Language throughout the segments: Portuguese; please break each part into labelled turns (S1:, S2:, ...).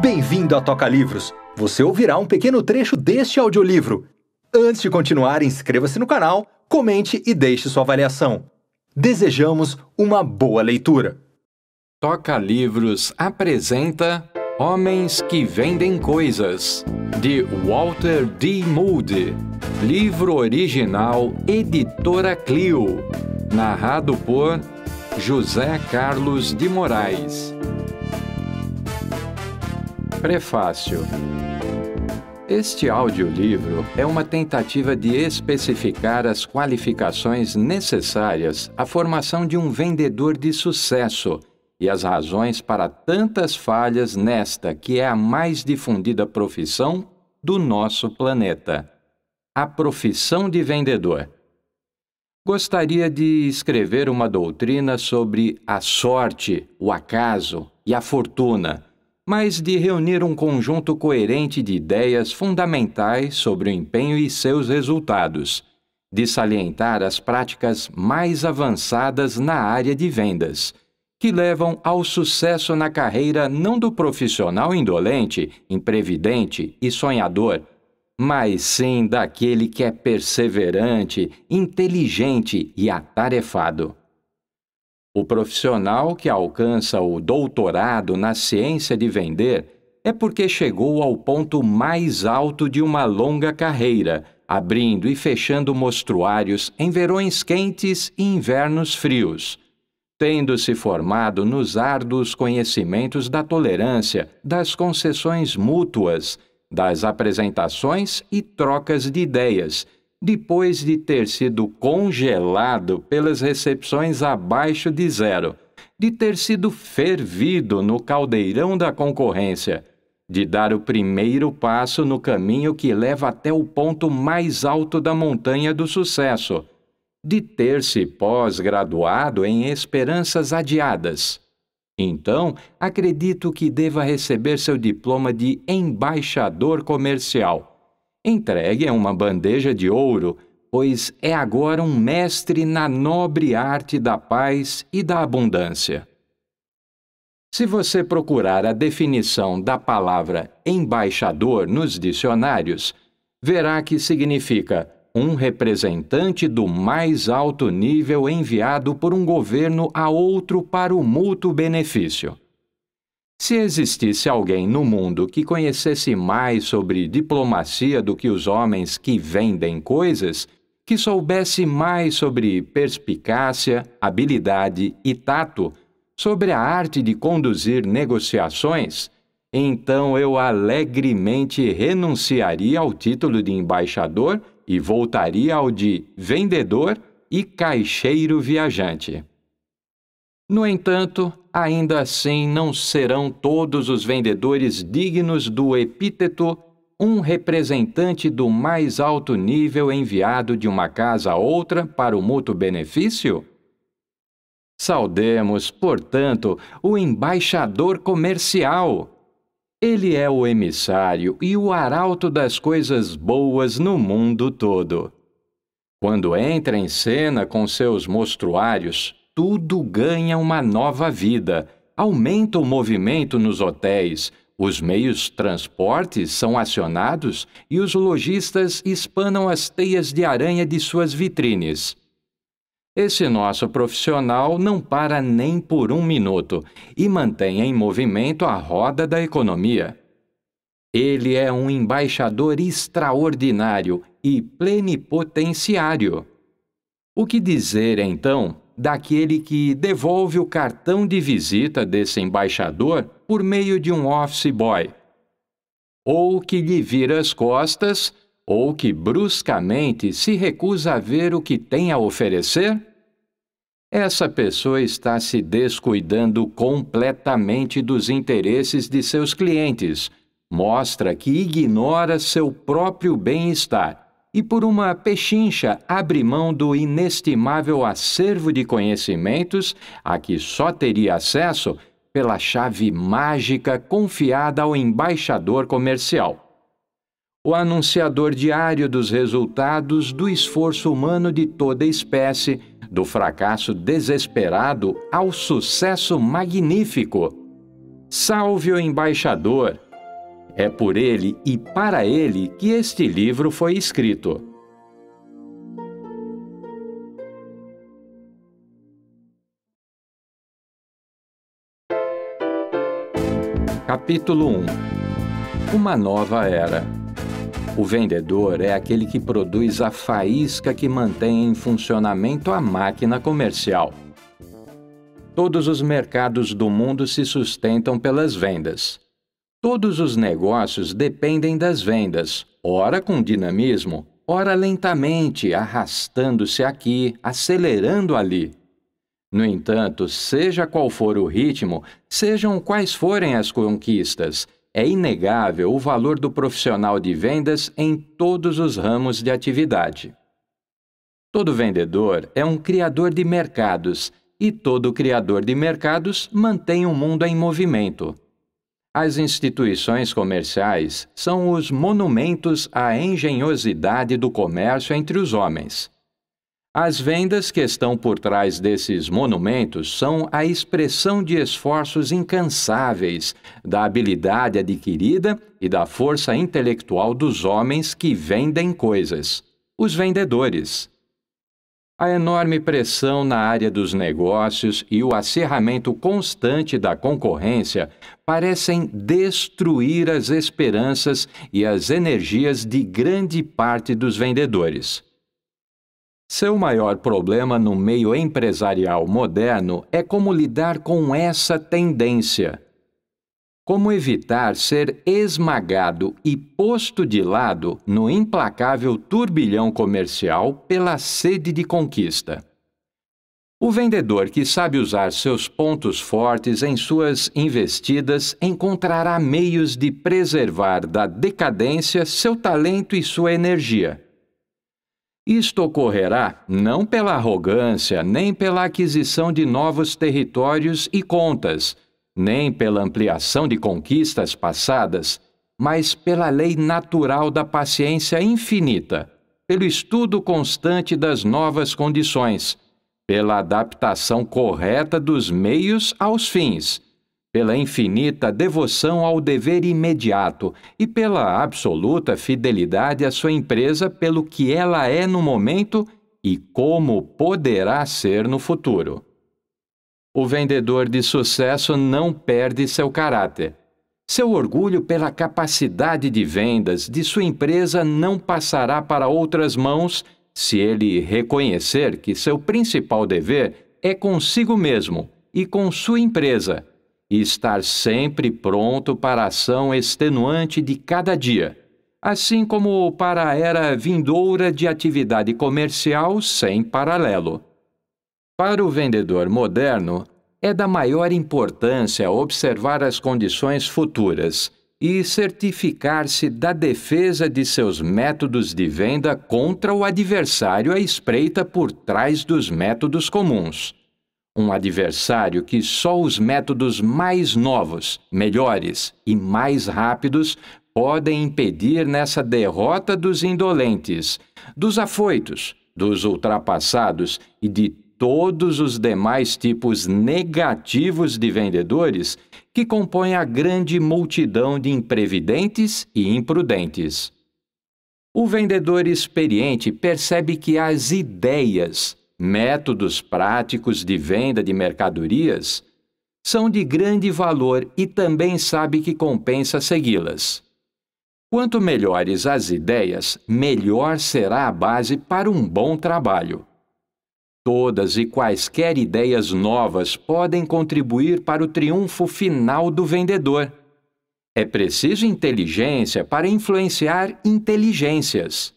S1: Bem-vindo à Toca Livros. Você ouvirá um pequeno trecho deste audiolivro. Antes de continuar, inscreva-se no canal, comente e deixe sua avaliação. Desejamos uma boa leitura. Toca Livros apresenta Homens que Vendem Coisas, de Walter D. Moody. Livro original Editora Clio. Narrado por José Carlos de Moraes. Prefácio é este audiolivro é uma tentativa de especificar as qualificações necessárias à formação de um vendedor de sucesso e as razões para tantas falhas nesta que é a mais difundida profissão do nosso planeta. A profissão de vendedor. Gostaria de escrever uma doutrina sobre a sorte, o acaso e a fortuna mas de reunir um conjunto coerente de ideias fundamentais sobre o empenho e seus resultados, de salientar as práticas mais avançadas na área de vendas, que levam ao sucesso na carreira não do profissional indolente, imprevidente e sonhador, mas sim daquele que é perseverante, inteligente e atarefado. O profissional que alcança o doutorado na ciência de vender é porque chegou ao ponto mais alto de uma longa carreira, abrindo e fechando mostruários em verões quentes e invernos frios. Tendo se formado nos árduos conhecimentos da tolerância, das concessões mútuas, das apresentações e trocas de ideias, depois de ter sido congelado pelas recepções abaixo de zero, de ter sido fervido no caldeirão da concorrência, de dar o primeiro passo no caminho que leva até o ponto mais alto da montanha do sucesso, de ter se pós-graduado em esperanças adiadas. Então, acredito que deva receber seu diploma de embaixador comercial Entregue a uma bandeja de ouro, pois é agora um mestre na nobre arte da paz e da abundância. Se você procurar a definição da palavra embaixador nos dicionários, verá que significa um representante do mais alto nível enviado por um governo a outro para o mútuo benefício. Se existisse alguém no mundo que conhecesse mais sobre diplomacia do que os homens que vendem coisas, que soubesse mais sobre perspicácia, habilidade e tato, sobre a arte de conduzir negociações, então eu alegremente renunciaria ao título de embaixador e voltaria ao de vendedor e caixeiro viajante. No entanto, ainda assim não serão todos os vendedores dignos do epíteto um representante do mais alto nível enviado de uma casa a outra para o mútuo benefício? Saudemos, portanto, o embaixador comercial. Ele é o emissário e o arauto das coisas boas no mundo todo. Quando entra em cena com seus mostruários, tudo ganha uma nova vida. Aumenta o movimento nos hotéis, os meios transportes são acionados e os lojistas espanam as teias de aranha de suas vitrines. Esse nosso profissional não para nem por um minuto e mantém em movimento a roda da economia. Ele é um embaixador extraordinário e plenipotenciário. O que dizer, então, daquele que devolve o cartão de visita desse embaixador por meio de um office boy, ou que lhe vira as costas, ou que bruscamente se recusa a ver o que tem a oferecer? Essa pessoa está se descuidando completamente dos interesses de seus clientes, mostra que ignora seu próprio bem-estar e por uma pechincha abre mão do inestimável acervo de conhecimentos a que só teria acesso pela chave mágica confiada ao embaixador comercial. O anunciador diário dos resultados do esforço humano de toda espécie, do fracasso desesperado ao sucesso magnífico. Salve o embaixador! É por ele e para ele que este livro foi escrito. Capítulo 1 Uma nova era. O vendedor é aquele que produz a faísca que mantém em funcionamento a máquina comercial. Todos os mercados do mundo se sustentam pelas vendas. Todos os negócios dependem das vendas, ora com dinamismo, ora lentamente, arrastando-se aqui, acelerando ali. No entanto, seja qual for o ritmo, sejam quais forem as conquistas, é inegável o valor do profissional de vendas em todos os ramos de atividade. Todo vendedor é um criador de mercados e todo criador de mercados mantém o mundo em movimento. As instituições comerciais são os monumentos à engenhosidade do comércio entre os homens. As vendas que estão por trás desses monumentos são a expressão de esforços incansáveis, da habilidade adquirida e da força intelectual dos homens que vendem coisas, os vendedores. A enorme pressão na área dos negócios e o acerramento constante da concorrência parecem destruir as esperanças e as energias de grande parte dos vendedores. Seu maior problema no meio empresarial moderno é como lidar com essa tendência como evitar ser esmagado e posto de lado no implacável turbilhão comercial pela sede de conquista. O vendedor que sabe usar seus pontos fortes em suas investidas encontrará meios de preservar da decadência seu talento e sua energia. Isto ocorrerá não pela arrogância nem pela aquisição de novos territórios e contas nem pela ampliação de conquistas passadas, mas pela lei natural da paciência infinita, pelo estudo constante das novas condições, pela adaptação correta dos meios aos fins, pela infinita devoção ao dever imediato e pela absoluta fidelidade à sua empresa pelo que ela é no momento e como poderá ser no futuro. O vendedor de sucesso não perde seu caráter. Seu orgulho pela capacidade de vendas de sua empresa não passará para outras mãos se ele reconhecer que seu principal dever é consigo mesmo e com sua empresa, e estar sempre pronto para a ação extenuante de cada dia, assim como para a era vindoura de atividade comercial sem paralelo. Para o vendedor moderno, é da maior importância observar as condições futuras e certificar-se da defesa de seus métodos de venda contra o adversário à espreita por trás dos métodos comuns. Um adversário que só os métodos mais novos, melhores e mais rápidos podem impedir nessa derrota dos indolentes, dos afoitos, dos ultrapassados e de todos os demais tipos negativos de vendedores que compõem a grande multidão de imprevidentes e imprudentes. O vendedor experiente percebe que as ideias, métodos práticos de venda de mercadorias, são de grande valor e também sabe que compensa segui-las. Quanto melhores as ideias, melhor será a base para um bom trabalho. Todas e quaisquer ideias novas podem contribuir para o triunfo final do vendedor. É preciso inteligência para influenciar inteligências.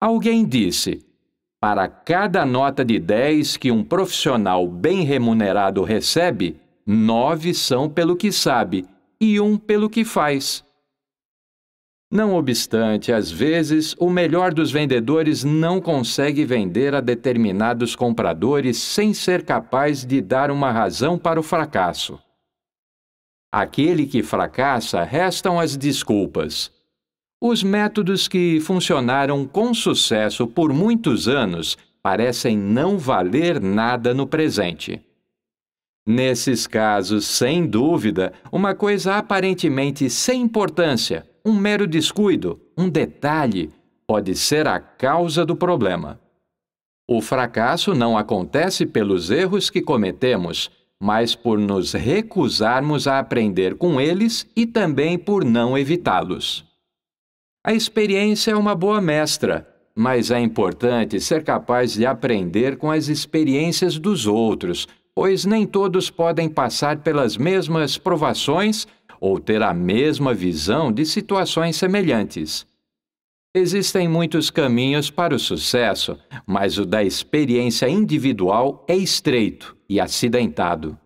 S1: Alguém disse: para cada nota de 10 que um profissional bem remunerado recebe, nove são pelo que sabe e um pelo que faz. Não obstante, às vezes, o melhor dos vendedores não consegue vender a determinados compradores sem ser capaz de dar uma razão para o fracasso. Aquele que fracassa restam as desculpas. Os métodos que funcionaram com sucesso por muitos anos parecem não valer nada no presente. Nesses casos, sem dúvida, uma coisa aparentemente sem importância um mero descuido, um detalhe, pode ser a causa do problema. O fracasso não acontece pelos erros que cometemos, mas por nos recusarmos a aprender com eles e também por não evitá-los. A experiência é uma boa mestra, mas é importante ser capaz de aprender com as experiências dos outros, pois nem todos podem passar pelas mesmas provações ou ter a mesma visão de situações semelhantes. Existem muitos caminhos para o sucesso, mas o da experiência individual é estreito e acidentado.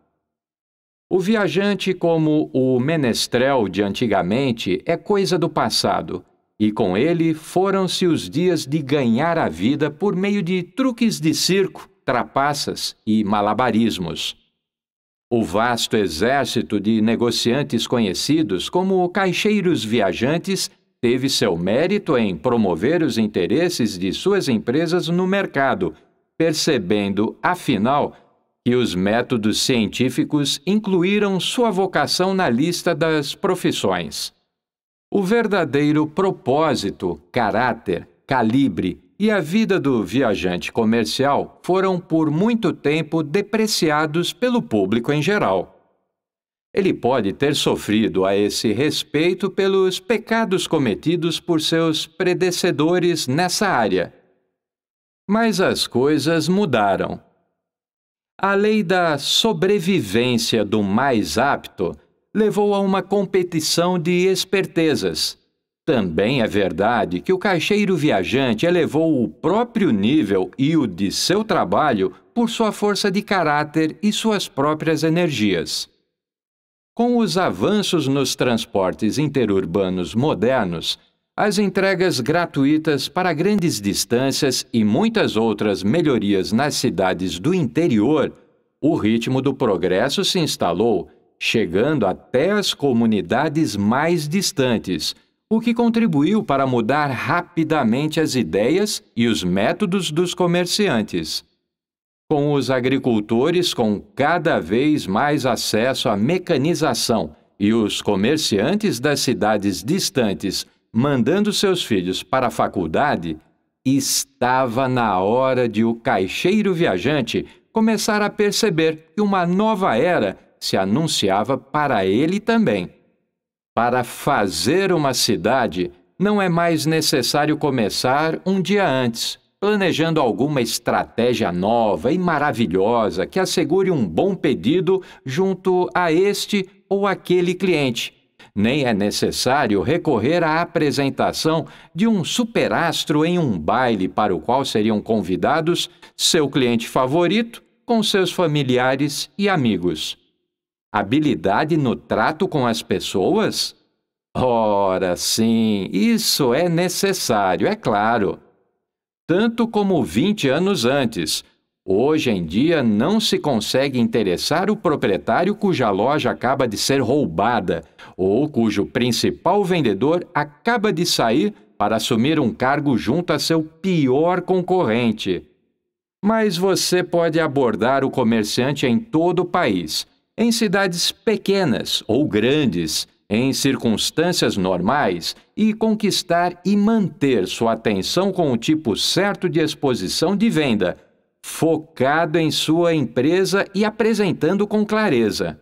S1: O viajante, como o menestrel de antigamente, é coisa do passado, e com ele foram-se os dias de ganhar a vida por meio de truques de circo, trapaças e malabarismos. O vasto exército de negociantes conhecidos como caixeiros viajantes teve seu mérito em promover os interesses de suas empresas no mercado, percebendo, afinal, que os métodos científicos incluíram sua vocação na lista das profissões. O verdadeiro propósito, caráter, calibre e a vida do viajante comercial foram por muito tempo depreciados pelo público em geral. Ele pode ter sofrido a esse respeito pelos pecados cometidos por seus predecessores nessa área. Mas as coisas mudaram. A lei da sobrevivência do mais apto levou a uma competição de espertezas também é verdade que o caixeiro viajante elevou o próprio nível e o de seu trabalho por sua força de caráter e suas próprias energias. Com os avanços nos transportes interurbanos modernos, as entregas gratuitas para grandes distâncias e muitas outras melhorias nas cidades do interior, o ritmo do progresso se instalou, chegando até as comunidades mais distantes o que contribuiu para mudar rapidamente as ideias e os métodos dos comerciantes. Com os agricultores com cada vez mais acesso à mecanização e os comerciantes das cidades distantes mandando seus filhos para a faculdade, estava na hora de o caixeiro viajante começar a perceber que uma nova era se anunciava para ele também. Para fazer uma cidade, não é mais necessário começar um dia antes, planejando alguma estratégia nova e maravilhosa que assegure um bom pedido junto a este ou aquele cliente. Nem é necessário recorrer à apresentação de um superastro em um baile para o qual seriam convidados seu cliente favorito com seus familiares e amigos. Habilidade no trato com as pessoas? Ora, sim, isso é necessário, é claro. Tanto como 20 anos antes, hoje em dia não se consegue interessar o proprietário cuja loja acaba de ser roubada ou cujo principal vendedor acaba de sair para assumir um cargo junto a seu pior concorrente. Mas você pode abordar o comerciante em todo o país em cidades pequenas ou grandes, em circunstâncias normais, e conquistar e manter sua atenção com o tipo certo de exposição de venda, focado em sua empresa e apresentando com clareza.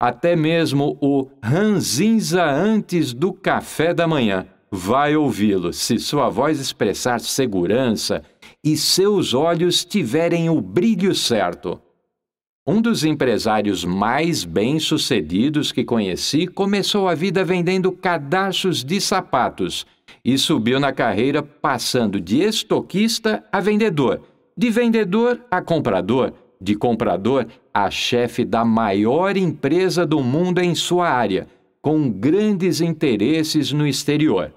S1: Até mesmo o ranzinza antes do café da manhã vai ouvi-lo se sua voz expressar segurança e seus olhos tiverem o brilho certo. Um dos empresários mais bem-sucedidos que conheci começou a vida vendendo cadachos de sapatos e subiu na carreira passando de estoquista a vendedor, de vendedor a comprador, de comprador a chefe da maior empresa do mundo em sua área, com grandes interesses no exterior.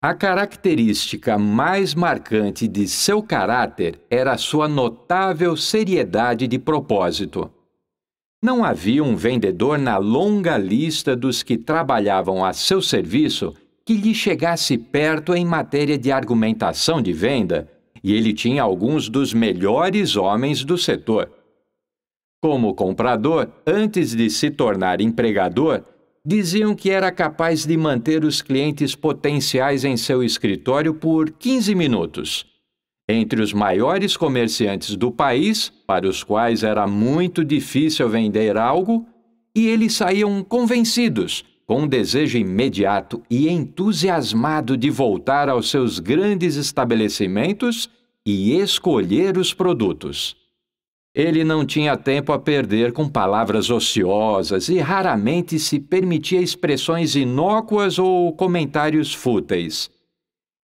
S1: A característica mais marcante de seu caráter era sua notável seriedade de propósito. Não havia um vendedor na longa lista dos que trabalhavam a seu serviço que lhe chegasse perto em matéria de argumentação de venda, e ele tinha alguns dos melhores homens do setor. Como comprador, antes de se tornar empregador, diziam que era capaz de manter os clientes potenciais em seu escritório por 15 minutos. Entre os maiores comerciantes do país, para os quais era muito difícil vender algo, e eles saíam convencidos, com um desejo imediato e entusiasmado de voltar aos seus grandes estabelecimentos e escolher os produtos. Ele não tinha tempo a perder com palavras ociosas e raramente se permitia expressões inócuas ou comentários fúteis.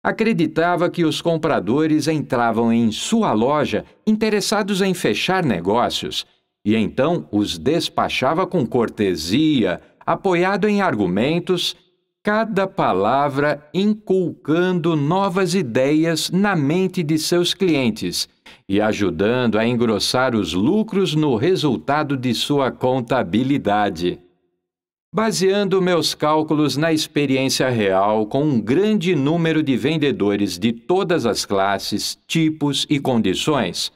S1: Acreditava que os compradores entravam em sua loja interessados em fechar negócios e então os despachava com cortesia, apoiado em argumentos, cada palavra inculcando novas ideias na mente de seus clientes e ajudando a engrossar os lucros no resultado de sua contabilidade. Baseando meus cálculos na experiência real com um grande número de vendedores de todas as classes, tipos e condições,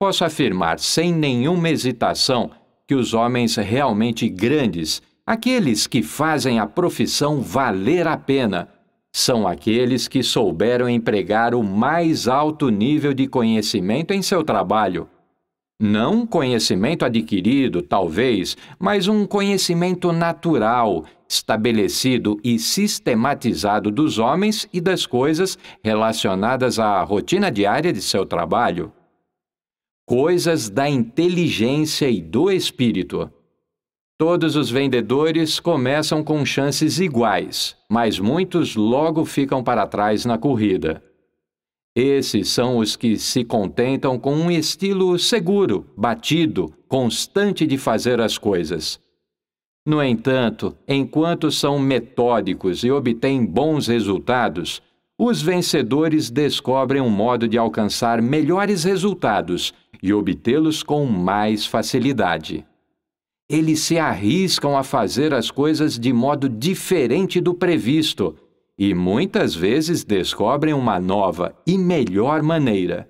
S1: posso afirmar sem nenhuma hesitação que os homens realmente grandes, aqueles que fazem a profissão valer a pena, são aqueles que souberam empregar o mais alto nível de conhecimento em seu trabalho. Não conhecimento adquirido, talvez, mas um conhecimento natural, estabelecido e sistematizado dos homens e das coisas relacionadas à rotina diária de seu trabalho. Coisas da inteligência e do espírito. Todos os vendedores começam com chances iguais, mas muitos logo ficam para trás na corrida. Esses são os que se contentam com um estilo seguro, batido, constante de fazer as coisas. No entanto, enquanto são metódicos e obtêm bons resultados, os vencedores descobrem um modo de alcançar melhores resultados e obtê-los com mais facilidade. Eles se arriscam a fazer as coisas de modo diferente do previsto e muitas vezes descobrem uma nova e melhor maneira.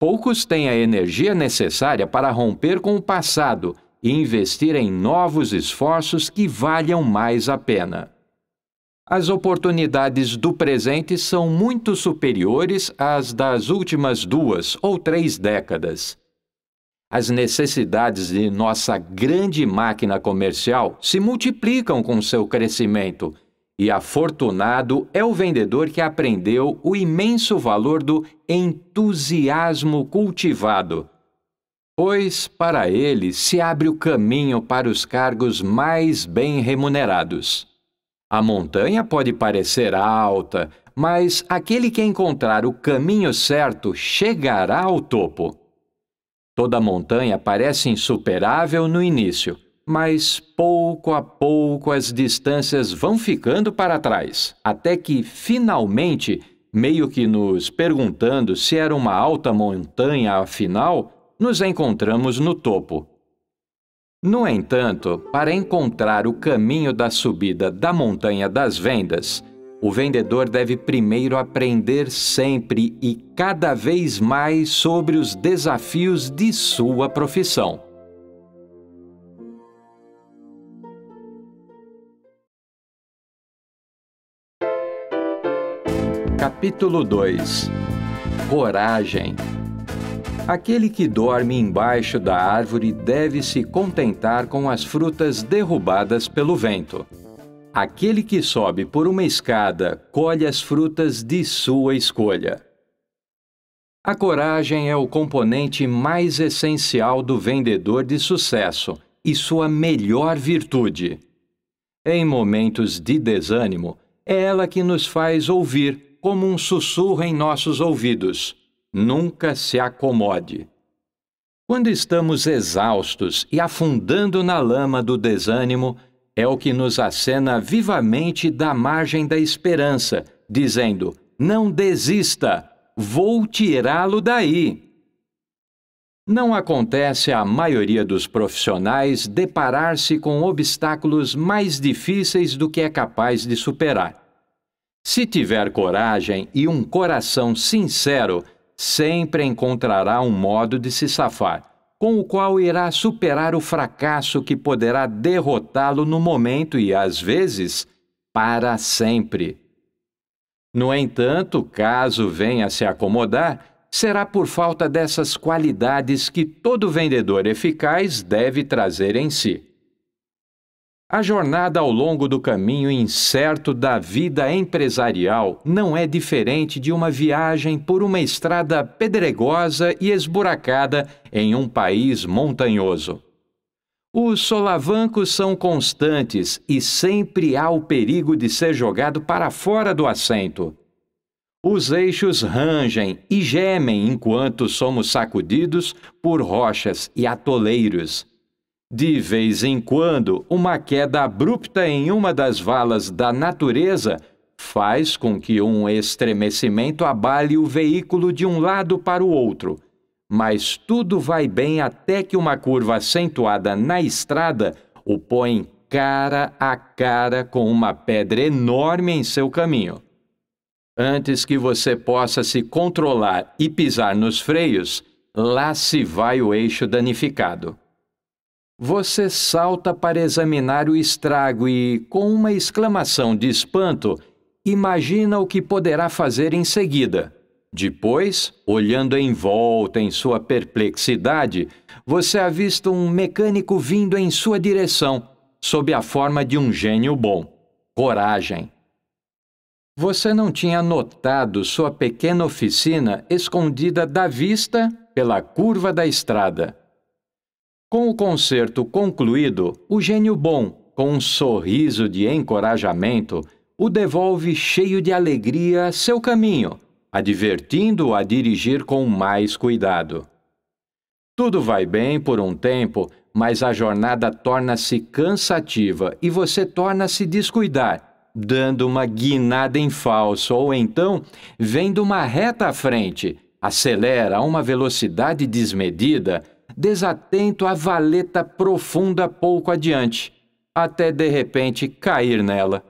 S1: Poucos têm a energia necessária para romper com o passado e investir em novos esforços que valham mais a pena. As oportunidades do presente são muito superiores às das últimas duas ou três décadas. As necessidades de nossa grande máquina comercial se multiplicam com seu crescimento, e afortunado é o vendedor que aprendeu o imenso valor do entusiasmo cultivado. Pois para ele se abre o caminho para os cargos mais bem remunerados. A montanha pode parecer alta, mas aquele que encontrar o caminho certo chegará ao topo. Toda montanha parece insuperável no início, mas pouco a pouco as distâncias vão ficando para trás, até que finalmente, meio que nos perguntando se era uma alta montanha afinal, nos encontramos no topo. No entanto, para encontrar o caminho da subida da Montanha das Vendas, o vendedor deve primeiro aprender sempre e cada vez mais sobre os desafios de sua profissão. Capítulo 2 Coragem Aquele que dorme embaixo da árvore deve se contentar com as frutas derrubadas pelo vento. Aquele que sobe por uma escada colhe as frutas de sua escolha. A coragem é o componente mais essencial do vendedor de sucesso e sua melhor virtude. Em momentos de desânimo, é ela que nos faz ouvir como um sussurro em nossos ouvidos: nunca se acomode. Quando estamos exaustos e afundando na lama do desânimo, é o que nos acena vivamente da margem da esperança, dizendo: Não desista, vou tirá-lo daí. Não acontece à maioria dos profissionais deparar-se com obstáculos mais difíceis do que é capaz de superar. Se tiver coragem e um coração sincero, sempre encontrará um modo de se safar com o qual irá superar o fracasso que poderá derrotá-lo no momento e, às vezes, para sempre. No entanto, caso venha a se acomodar, será por falta dessas qualidades que todo vendedor eficaz deve trazer em si. A jornada ao longo do caminho incerto da vida empresarial não é diferente de uma viagem por uma estrada pedregosa e esburacada em um país montanhoso. Os solavancos são constantes e sempre há o perigo de ser jogado para fora do assento. Os eixos rangem e gemem enquanto somos sacudidos por rochas e atoleiros de vez em quando, uma queda abrupta em uma das valas da natureza faz com que um estremecimento abale o veículo de um lado para o outro. Mas tudo vai bem até que uma curva acentuada na estrada o põe cara a cara com uma pedra enorme em seu caminho. Antes que você possa se controlar e pisar nos freios, lá se vai o eixo danificado. Você salta para examinar o estrago e, com uma exclamação de espanto, imagina o que poderá fazer em seguida. Depois, olhando em volta em sua perplexidade, você avista um mecânico vindo em sua direção, sob a forma de um gênio bom. Coragem. Você não tinha notado sua pequena oficina escondida da vista pela curva da estrada. Com o concerto concluído, o gênio bom, com um sorriso de encorajamento, o devolve cheio de alegria seu caminho, advertindo-o a dirigir com mais cuidado. Tudo vai bem por um tempo, mas a jornada torna-se cansativa e você torna-se descuidar, dando uma guinada em falso ou então vendo uma reta à frente, acelera a uma velocidade desmedida desatento à valeta profunda pouco adiante, até de repente cair nela.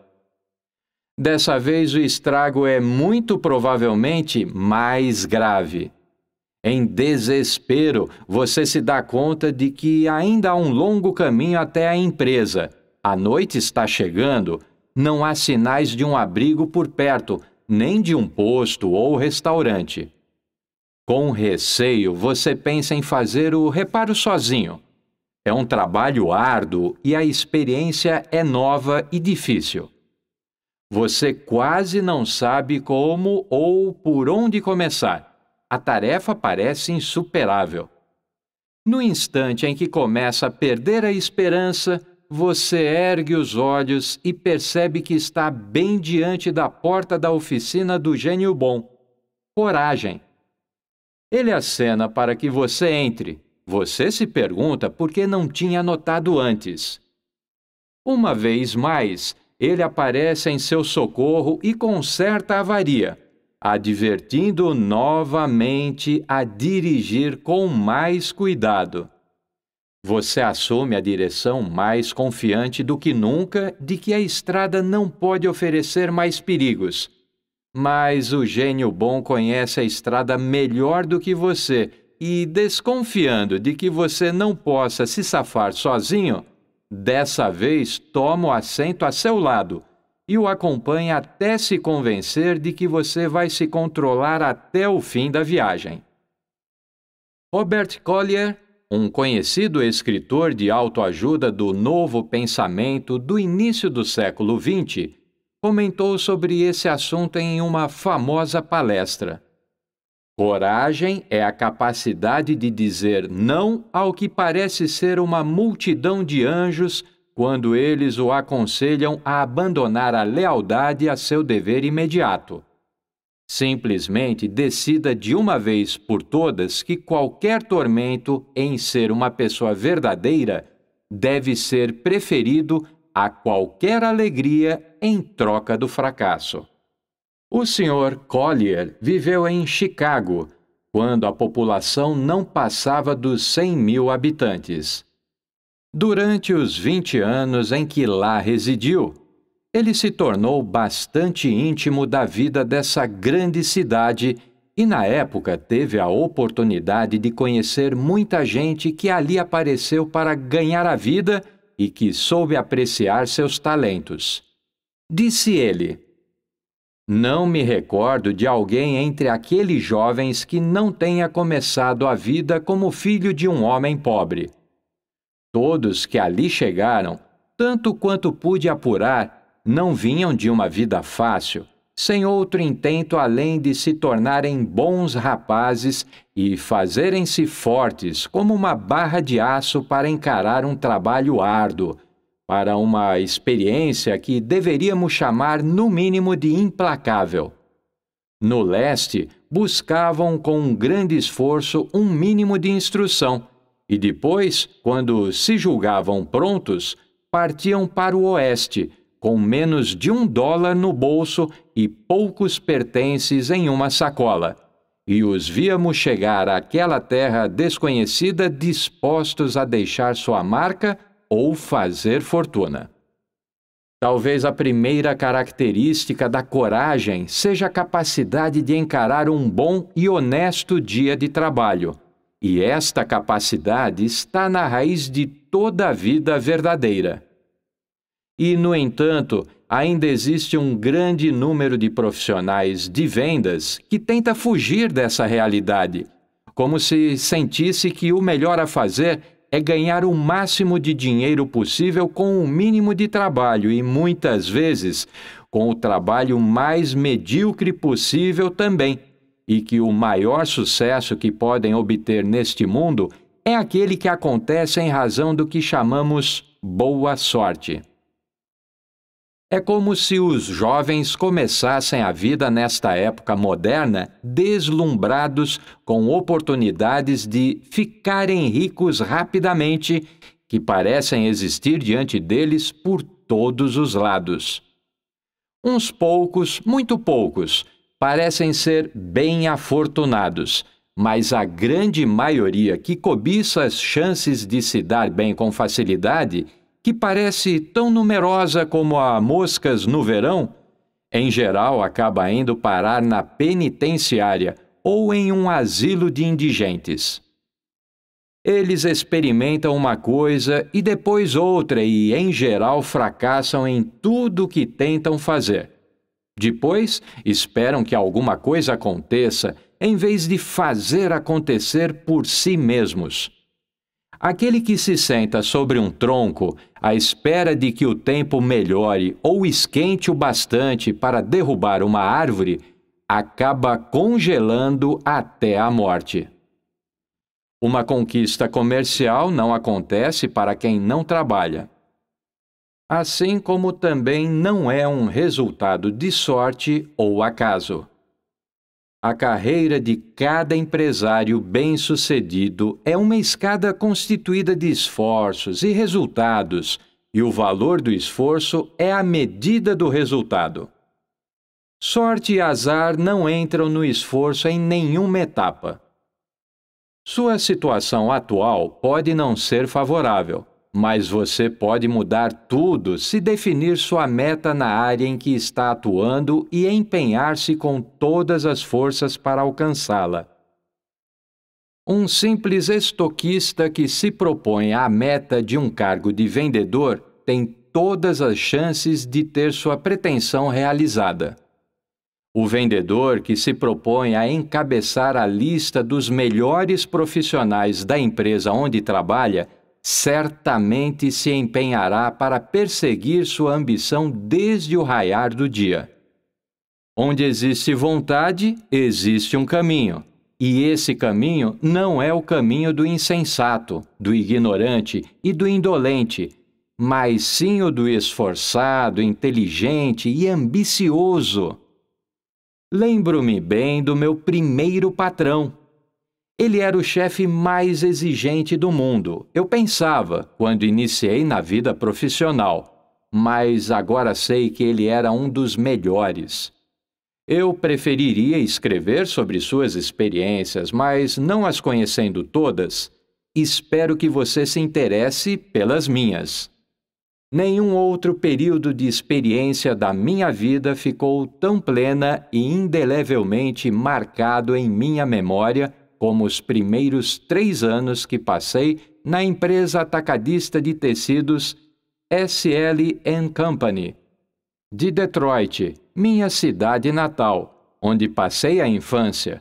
S1: Dessa vez o estrago é muito provavelmente mais grave. Em desespero, você se dá conta de que ainda há um longo caminho até a empresa. A noite está chegando, não há sinais de um abrigo por perto, nem de um posto ou restaurante. Com receio, você pensa em fazer o reparo sozinho. É um trabalho árduo e a experiência é nova e difícil. Você quase não sabe como ou por onde começar. A tarefa parece insuperável. No instante em que começa a perder a esperança, você ergue os olhos e percebe que está bem diante da porta da oficina do gênio bom. Coragem! Ele acena para que você entre. Você se pergunta por que não tinha notado antes. Uma vez mais, ele aparece em seu socorro e conserta a avaria, advertindo novamente a dirigir com mais cuidado. Você assume a direção mais confiante do que nunca de que a estrada não pode oferecer mais perigos mas o gênio bom conhece a estrada melhor do que você e, desconfiando de que você não possa se safar sozinho, dessa vez toma o assento a seu lado e o acompanha até se convencer de que você vai se controlar até o fim da viagem. Robert Collier, um conhecido escritor de autoajuda do novo pensamento do início do século XX, comentou sobre esse assunto em uma famosa palestra. Coragem é a capacidade de dizer não ao que parece ser uma multidão de anjos quando eles o aconselham a abandonar a lealdade a seu dever imediato. Simplesmente decida de uma vez por todas que qualquer tormento em ser uma pessoa verdadeira deve ser preferido a qualquer alegria em troca do fracasso. O Sr. Collier viveu em Chicago, quando a população não passava dos 100 mil habitantes. Durante os 20 anos em que lá residiu, ele se tornou bastante íntimo da vida dessa grande cidade e, na época, teve a oportunidade de conhecer muita gente que ali apareceu para ganhar a vida e que soube apreciar seus talentos. Disse ele: Não me recordo de alguém entre aqueles jovens que não tenha começado a vida como filho de um homem pobre. Todos que ali chegaram, tanto quanto pude apurar, não vinham de uma vida fácil, sem outro intento além de se tornarem bons rapazes e fazerem-se fortes como uma barra de aço para encarar um trabalho árduo para uma experiência que deveríamos chamar, no mínimo, de implacável. No leste, buscavam com um grande esforço um mínimo de instrução e depois, quando se julgavam prontos, partiam para o oeste, com menos de um dólar no bolso e poucos pertences em uma sacola. E os víamos chegar àquela terra desconhecida dispostos a deixar sua marca ou fazer fortuna. Talvez a primeira característica da coragem seja a capacidade de encarar um bom e honesto dia de trabalho. E esta capacidade está na raiz de toda a vida verdadeira. E, no entanto, ainda existe um grande número de profissionais de vendas que tenta fugir dessa realidade, como se sentisse que o melhor a fazer é ganhar o máximo de dinheiro possível com o mínimo de trabalho e muitas vezes com o trabalho mais medíocre possível também. E que o maior sucesso que podem obter neste mundo é aquele que acontece em razão do que chamamos boa sorte. É como se os jovens começassem a vida nesta época moderna deslumbrados com oportunidades de ficarem ricos rapidamente, que parecem existir diante deles por todos os lados. Uns poucos, muito poucos, parecem ser bem afortunados, mas a grande maioria que cobiça as chances de se dar bem com facilidade que parece tão numerosa como a moscas no verão, em geral acaba indo parar na penitenciária ou em um asilo de indigentes. Eles experimentam uma coisa e depois outra e, em geral, fracassam em tudo o que tentam fazer. Depois, esperam que alguma coisa aconteça, em vez de fazer acontecer por si mesmos. Aquele que se senta sobre um tronco à espera de que o tempo melhore ou esquente o bastante para derrubar uma árvore, acaba congelando até a morte. Uma conquista comercial não acontece para quem não trabalha. Assim como também não é um resultado de sorte ou acaso. A carreira de cada empresário bem-sucedido é uma escada constituída de esforços e resultados, e o valor do esforço é a medida do resultado. Sorte e azar não entram no esforço em nenhuma etapa. Sua situação atual pode não ser favorável, mas você pode mudar tudo se definir sua meta na área em que está atuando e empenhar-se com todas as forças para alcançá-la. Um simples estoquista que se propõe à meta de um cargo de vendedor tem todas as chances de ter sua pretensão realizada. O vendedor que se propõe a encabeçar a lista dos melhores profissionais da empresa onde trabalha certamente se empenhará para perseguir sua ambição desde o raiar do dia. Onde existe vontade, existe um caminho. E esse caminho não é o caminho do insensato, do ignorante e do indolente, mas sim o do esforçado, inteligente e ambicioso. Lembro-me bem do meu primeiro patrão, ele era o chefe mais exigente do mundo, eu pensava, quando iniciei na vida profissional, mas agora sei que ele era um dos melhores. Eu preferiria escrever sobre suas experiências, mas não as conhecendo todas, espero que você se interesse pelas minhas. Nenhum outro período de experiência da minha vida ficou tão plena e indelevelmente marcado em minha memória como os primeiros três anos que passei na empresa atacadista de tecidos SL Company, de Detroit, minha cidade natal, onde passei a infância.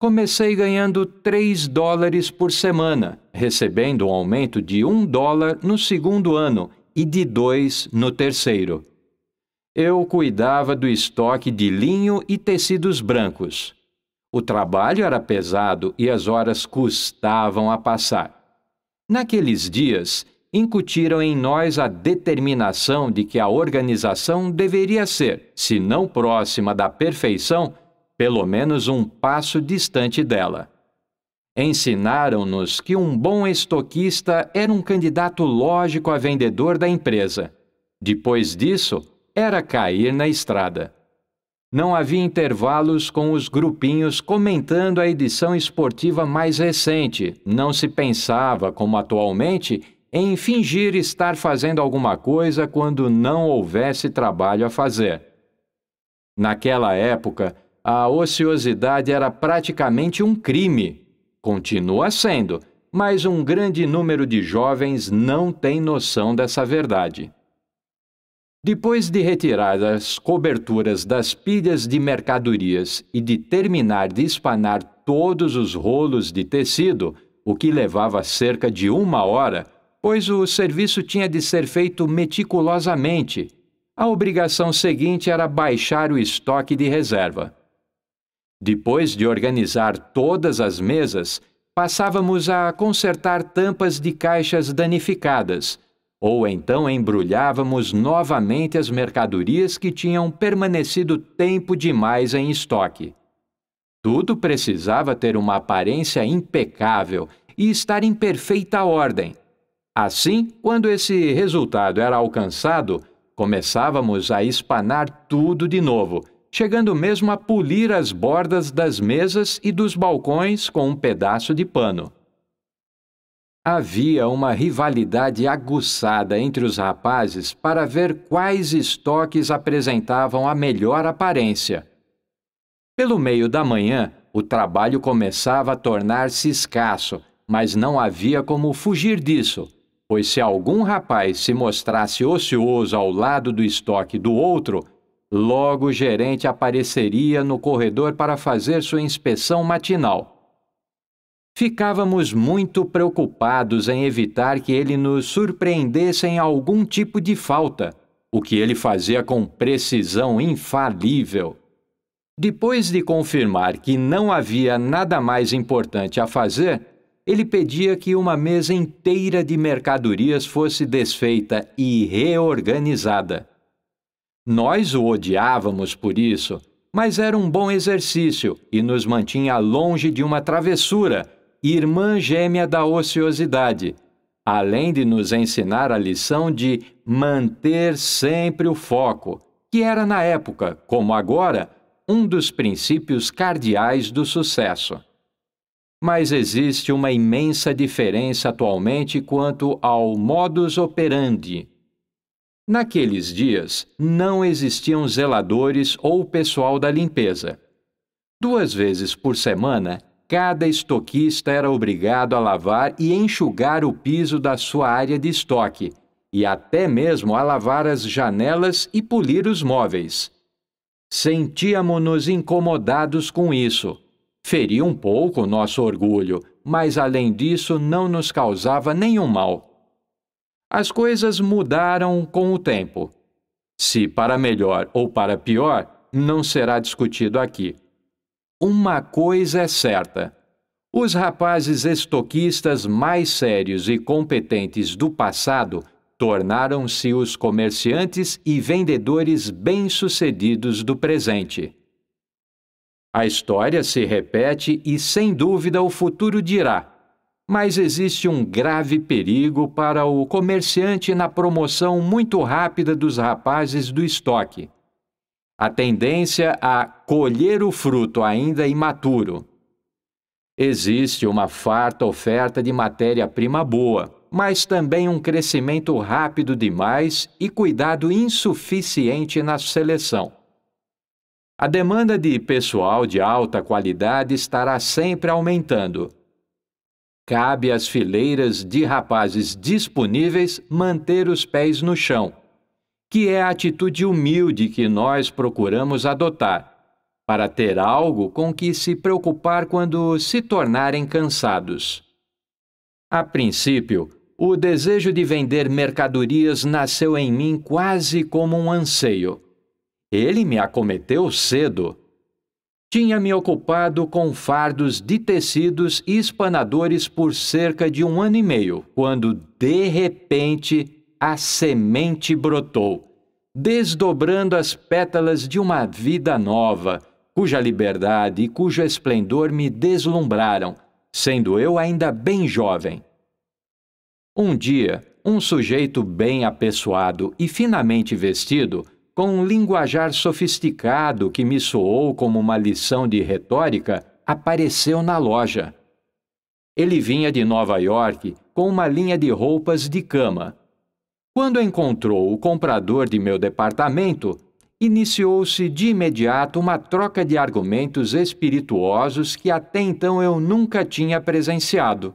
S1: Comecei ganhando 3 dólares por semana, recebendo um aumento de 1 dólar no segundo ano e de 2 no terceiro. Eu cuidava do estoque de linho e tecidos brancos. O trabalho era pesado e as horas custavam a passar. Naqueles dias, incutiram em nós a determinação de que a organização deveria ser, se não próxima da perfeição, pelo menos um passo distante dela. Ensinaram-nos que um bom estoquista era um candidato lógico a vendedor da empresa. Depois disso, era cair na estrada. Não havia intervalos com os grupinhos comentando a edição esportiva mais recente. Não se pensava, como atualmente, em fingir estar fazendo alguma coisa quando não houvesse trabalho a fazer. Naquela época, a ociosidade era praticamente um crime. Continua sendo, mas um grande número de jovens não tem noção dessa verdade. Depois de retirar as coberturas das pilhas de mercadorias e de terminar de espanar todos os rolos de tecido, o que levava cerca de uma hora, pois o serviço tinha de ser feito meticulosamente. A obrigação seguinte era baixar o estoque de reserva. Depois de organizar todas as mesas, passávamos a consertar tampas de caixas danificadas ou então embrulhávamos novamente as mercadorias que tinham permanecido tempo demais em estoque. Tudo precisava ter uma aparência impecável e estar em perfeita ordem. Assim, quando esse resultado era alcançado, começávamos a espanar tudo de novo, chegando mesmo a polir as bordas das mesas e dos balcões com um pedaço de pano. Havia uma rivalidade aguçada entre os rapazes para ver quais estoques apresentavam a melhor aparência. Pelo meio da manhã, o trabalho começava a tornar-se escasso, mas não havia como fugir disso, pois se algum rapaz se mostrasse ocioso ao lado do estoque do outro, logo o gerente apareceria no corredor para fazer sua inspeção matinal. Ficávamos muito preocupados em evitar que ele nos surpreendesse em algum tipo de falta, o que ele fazia com precisão infalível. Depois de confirmar que não havia nada mais importante a fazer, ele pedia que uma mesa inteira de mercadorias fosse desfeita e reorganizada. Nós o odiávamos por isso, mas era um bom exercício e nos mantinha longe de uma travessura irmã gêmea da ociosidade, além de nos ensinar a lição de manter sempre o foco, que era na época, como agora, um dos princípios cardeais do sucesso. Mas existe uma imensa diferença atualmente quanto ao modus operandi. Naqueles dias, não existiam zeladores ou pessoal da limpeza. Duas vezes por semana cada estoquista era obrigado a lavar e enxugar o piso da sua área de estoque, e até mesmo a lavar as janelas e polir os móveis. Sentíamos-nos incomodados com isso. Feria um pouco o nosso orgulho, mas além disso não nos causava nenhum mal. As coisas mudaram com o tempo. Se para melhor ou para pior, não será discutido aqui. Uma coisa é certa: os rapazes estoquistas mais sérios e competentes do passado tornaram-se os comerciantes e vendedores bem-sucedidos do presente. A história se repete e, sem dúvida, o futuro dirá. Mas existe um grave perigo para o comerciante na promoção muito rápida dos rapazes do estoque a tendência a colher o fruto ainda imaturo. Existe uma farta oferta de matéria-prima boa, mas também um crescimento rápido demais e cuidado insuficiente na seleção. A demanda de pessoal de alta qualidade estará sempre aumentando. Cabe às fileiras de rapazes disponíveis manter os pés no chão que é a atitude humilde que nós procuramos adotar para ter algo com que se preocupar quando se tornarem cansados. A princípio, o desejo de vender mercadorias nasceu em mim quase como um anseio. Ele me acometeu cedo. Tinha me ocupado com fardos de tecidos e espanadores por cerca de um ano e meio, quando, de repente, a semente brotou, desdobrando as pétalas de uma vida nova, cuja liberdade e cujo esplendor me deslumbraram, sendo eu ainda bem jovem. Um dia, um sujeito bem apessoado e finamente vestido, com um linguajar sofisticado que me soou como uma lição de retórica, apareceu na loja. Ele vinha de Nova York com uma linha de roupas de cama, quando encontrou o comprador de meu departamento, iniciou-se de imediato uma troca de argumentos espirituosos que até então eu nunca tinha presenciado.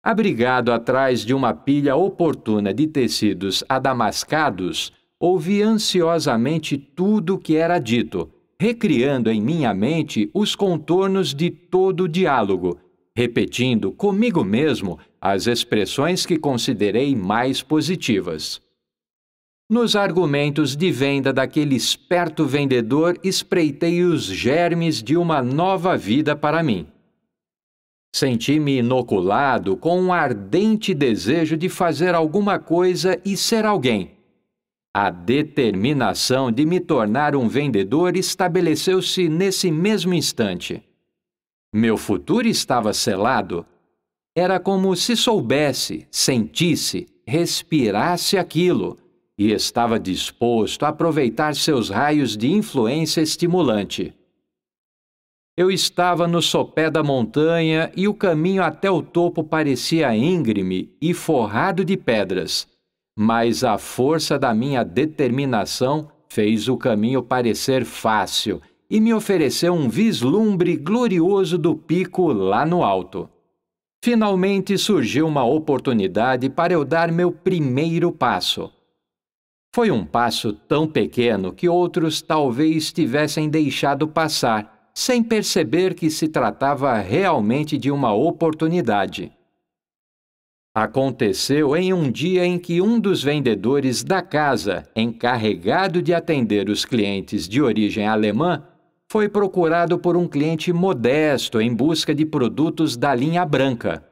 S1: Abrigado atrás de uma pilha oportuna de tecidos adamascados, ouvi ansiosamente tudo o que era dito, recriando em minha mente os contornos de todo o diálogo, repetindo comigo mesmo as expressões que considerei mais positivas. Nos argumentos de venda daquele esperto vendedor, espreitei os germes de uma nova vida para mim. Senti-me inoculado com um ardente desejo de fazer alguma coisa e ser alguém. A determinação de me tornar um vendedor estabeleceu-se nesse mesmo instante. Meu futuro estava selado era como se soubesse, sentisse, respirasse aquilo e estava disposto a aproveitar seus raios de influência estimulante. Eu estava no sopé da montanha e o caminho até o topo parecia íngreme e forrado de pedras, mas a força da minha determinação fez o caminho parecer fácil e me ofereceu um vislumbre glorioso do pico lá no alto. Finalmente surgiu uma oportunidade para eu dar meu primeiro passo. Foi um passo tão pequeno que outros talvez tivessem deixado passar, sem perceber que se tratava realmente de uma oportunidade. Aconteceu em um dia em que um dos vendedores da casa, encarregado de atender os clientes de origem alemã, foi procurado por um cliente modesto em busca de produtos da linha branca.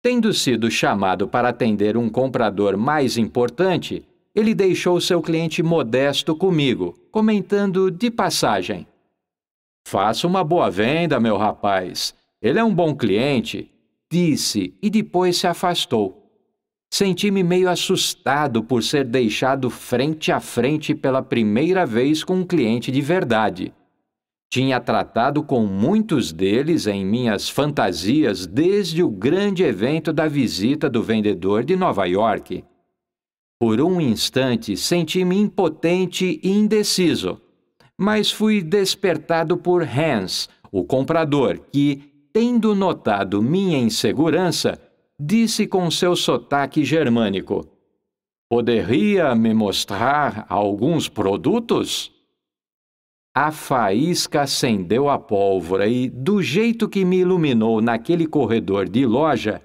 S1: Tendo sido chamado para atender um comprador mais importante, ele deixou seu cliente modesto comigo, comentando de passagem: Faça uma boa venda, meu rapaz. Ele é um bom cliente, disse e depois se afastou. Senti-me meio assustado por ser deixado frente a frente pela primeira vez com um cliente de verdade. Tinha tratado com muitos deles em minhas fantasias desde o grande evento da visita do vendedor de Nova York. Por um instante senti-me impotente e indeciso, mas fui despertado por Hans, o comprador, que, tendo notado minha insegurança, disse com seu sotaque germânico: Poderia me mostrar alguns produtos? A faísca acendeu a pólvora e, do jeito que me iluminou naquele corredor de loja,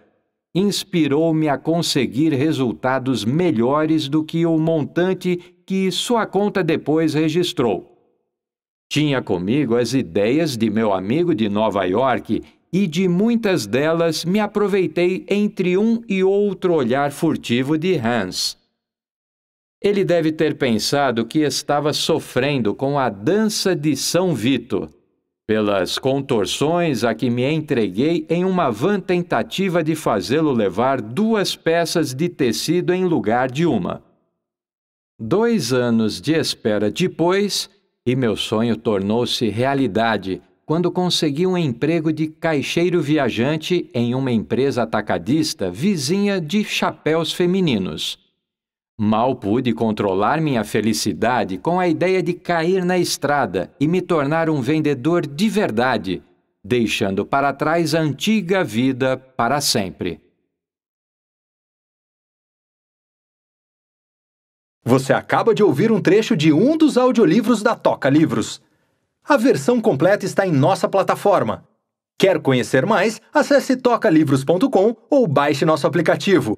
S1: inspirou-me a conseguir resultados melhores do que o montante que sua conta depois registrou. Tinha comigo as ideias de meu amigo de Nova York e de muitas delas me aproveitei entre um e outro olhar furtivo de Hans. Ele deve ter pensado que estava sofrendo com a dança de São Vito, pelas contorções a que me entreguei em uma vã tentativa de fazê-lo levar duas peças de tecido em lugar de uma. Dois anos de espera depois, e meu sonho tornou-se realidade quando consegui um emprego de caixeiro viajante em uma empresa atacadista vizinha de chapéus femininos. Mal pude controlar minha felicidade com a ideia de cair na estrada e me tornar um vendedor de verdade, deixando para trás a antiga vida para sempre. Você acaba de ouvir um trecho de um dos audiolivros da Toca Livros. A versão completa está em nossa plataforma. Quer conhecer mais? Acesse tocalivros.com ou baixe nosso aplicativo.